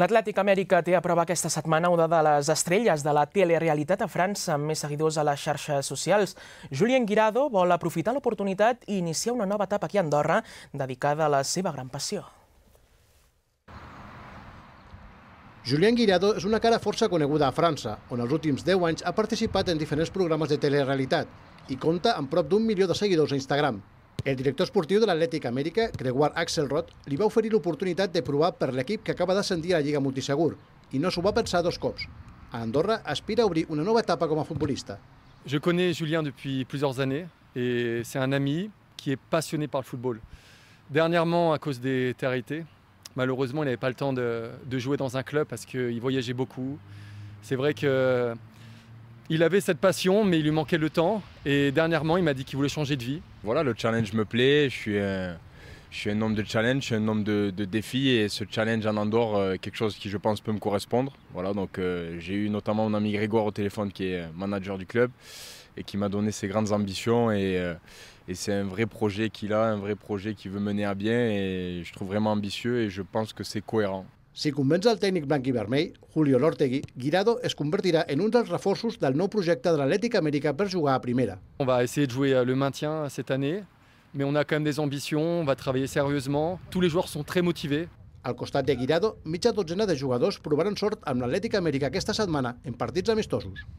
L'Atlètic Amèrica té a prova aquesta setmana una de les estrelles de la telerealitat a França, amb més seguidors a les xarxes socials. Julien Guirado vol aprofitar l'oportunitat i iniciar una nova etapa aquí a Andorra, dedicada a la seva gran passió. Julien Guirado és una cara força coneguda a França, on els últims 10 anys ha participat en diferents programes de telerealitat i compta amb prop d'un milió de seguidors a Instagram. El director sportif de l'Atlètic Amèrica, Gregoire Axelrod, lui va offrir l'opportunité de provar per l'equip que acaba d'ascendir a la Lliga Multisegur i no s'ho va pensar dos cops. Andorra aspira a obrir una nova etapa com a futbolista. Je connais Julien depuis plusieurs années et c'est un ami qui est passionné par le football. Dernièrement, à cause des territés, malheureusement, il n'avait pas le temps de, de, jouer dans un club parce qu'il voyageait beaucoup. C'est vrai que il avait cette passion, mais il lui manquait le temps. Et dernièrement, il m'a dit qu'il voulait changer de vie. Voilà, le challenge me plaît. Je suis, je suis un homme de challenge, je suis un homme de, défis. Et ce challenge en Andorre, euh, quelque chose qui, je pense, peut me correspondre. Voilà, donc euh, j'ai eu notamment mon ami Grégoire au téléphone, qui est euh, manager du club, et qui m'a donné ses grandes ambitions. Et, et c'est un vrai projet qu'il a, un vrai projet qu'il veut mener à bien. Et je trouve vraiment ambitieux et je pense que c'est cohérent. Si convenç el tècnic blanc i vermell, Julio Lortegui, Guirado es convertirà en un dels reforços del nou projecte de l'Atlètic América per jugar a primera. On va essayer de jouer euh, le maintien euh, cette année, mais on a quand même des ambitions, on va travailler sérieusement. Tous les joueurs sont très motivés. Al costat de Guirado, mitja dotzena de jugadors provaran sort amb l'Atlètic América aquesta setmana en partits amistosos.